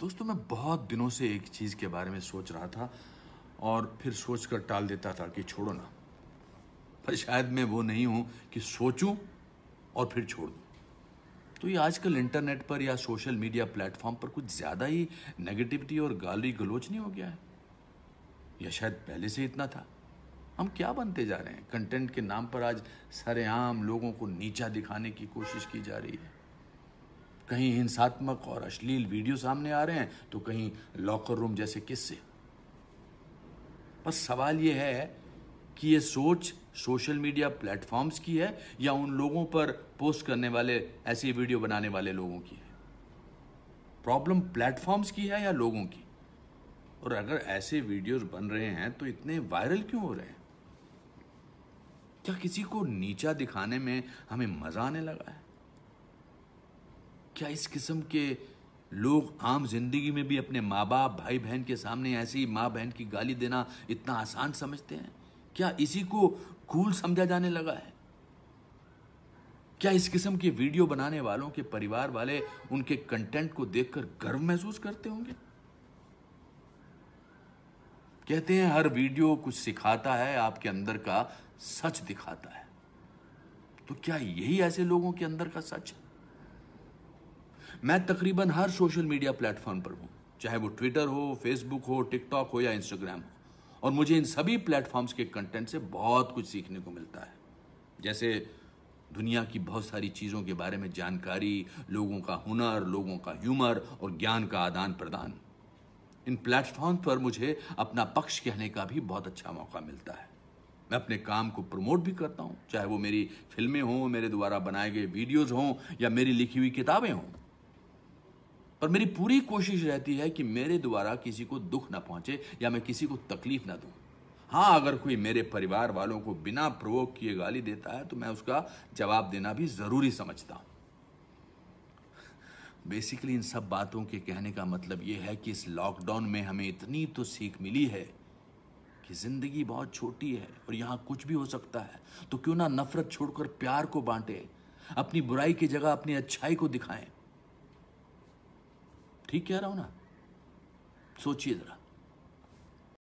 दोस्तों मैं बहुत दिनों से एक चीज़ के बारे में सोच रहा था और फिर सोच कर टाल देता था कि छोड़ो ना पर शायद मैं वो नहीं हूँ कि सोचूं और फिर छोड़ दूँ तो ये आजकल इंटरनेट पर या सोशल मीडिया प्लेटफॉर्म पर कुछ ज़्यादा ही नेगेटिविटी और गाली गलोच नहीं हो गया है या शायद पहले से इतना था हम क्या बनते जा रहे हैं कंटेंट के नाम पर आज सरेआम लोगों को नीचा दिखाने की कोशिश की जा रही है कहीं हिंसात्मक और अश्लील वीडियो सामने आ रहे हैं तो कहीं लॉकर रूम जैसे किस्से बस सवाल यह है कि यह सोच सोशल मीडिया प्लेटफॉर्म्स की है या उन लोगों पर पोस्ट करने वाले ऐसी वीडियो बनाने वाले लोगों की है प्रॉब्लम प्लेटफॉर्म्स की है या लोगों की और अगर ऐसे वीडियोस बन रहे हैं तो इतने वायरल क्यों हो रहे हैं क्या किसी को नीचा दिखाने में हमें मजा आने लगा है क्या इस किस्म के लोग आम जिंदगी में भी अपने माँ बाप भाई बहन के सामने ऐसी माँ बहन की गाली देना इतना आसान समझते हैं क्या इसी को कूल समझा जाने लगा है क्या इस किस्म के वीडियो बनाने वालों के परिवार वाले उनके कंटेंट को देखकर गर्व महसूस करते होंगे कहते हैं हर वीडियो कुछ सिखाता है आपके अंदर का सच दिखाता है तो क्या यही ऐसे लोगों के अंदर का सच है मैं तकरीबन हर सोशल मीडिया प्लेटफॉर्म पर हूँ चाहे वो ट्विटर हो फेसबुक हो टिकटॉक हो या इंस्टाग्राम हो और मुझे इन सभी प्लेटफॉर्म्स के कंटेंट से बहुत कुछ सीखने को मिलता है जैसे दुनिया की बहुत सारी चीज़ों के बारे में जानकारी लोगों का हुनर लोगों का ह्यूमर और ज्ञान का आदान प्रदान इन प्लेटफॉर्म पर मुझे अपना पक्ष कहने का भी बहुत अच्छा मौका मिलता है मैं अपने काम को प्रमोट भी करता हूँ चाहे वो मेरी फिल्में हों मेरे द्वारा बनाए गए वीडियोज़ हों या मेरी लिखी हुई किताबें हों और मेरी पूरी कोशिश रहती है कि मेरे द्वारा किसी को दुख ना पहुंचे या मैं किसी को तकलीफ ना दूं हाँ अगर कोई मेरे परिवार वालों को बिना प्रवोक किए गाली देता है तो मैं उसका जवाब देना भी जरूरी समझता हूं बेसिकली इन सब बातों के कहने का मतलब यह है कि इस लॉकडाउन में हमें इतनी तो सीख मिली है कि जिंदगी बहुत छोटी है और यहां कुछ भी हो सकता है तो क्यों ना नफरत छोड़कर प्यार को बांटे अपनी बुराई की जगह अपनी अच्छाई को दिखाएं ठीक कह रहा हूं ना सोचिए जरा